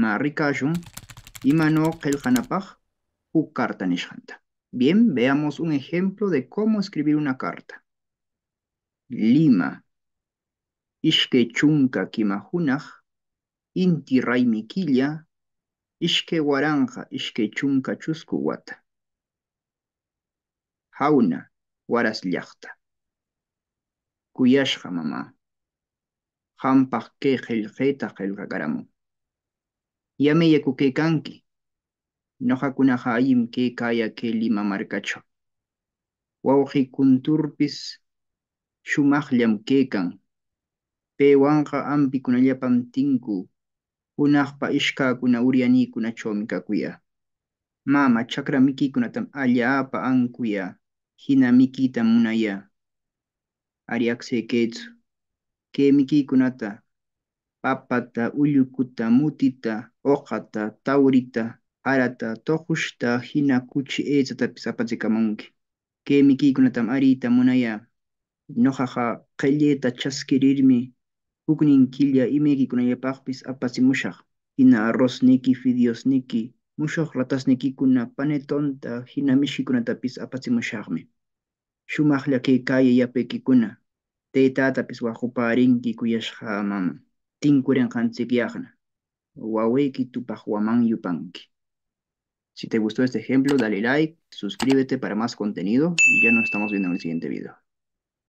ma imano qelqanapaj u Bien, veamos un ejemplo de cómo escribir una carta. Lima. Ishke chunka kimajunaj, inti ishkechunka ishke waranja, ishke chunka Jauna, waras Kuyashja mamá. que Llamiyakuykanki. Ñuqakunaqa allim kaykaayaa kay Limamarkatraw. Wawqiykunturpis shumaqllam kaykan. Paywanqa hampikunallapam tinku. uriani kuna chomika kuya. mama chakra mikuykunatami allaapa ankuyaa. Hina mikuyta munayaa. Ari aqsaykayku. Kay mikuykunata papata ullukuta mutita uqata tawrita harata tuqushta hina kuchi aychatapis apachikamunki kay mikuykunatam ariyta munaya ñuqaqa qillayta chaskirirmi huknin killa imaykiykunallataqpis apachimushaq hina arrozniki ratas, niki, kuna, panetonta hina mishiykunatapis apachimushaqmi shumaqlla kay kaya yapaykikuna taytatapis waquparinki mama. Si te gustó este ejemplo, dale like, suscríbete para más contenido y ya nos estamos viendo en el siguiente video.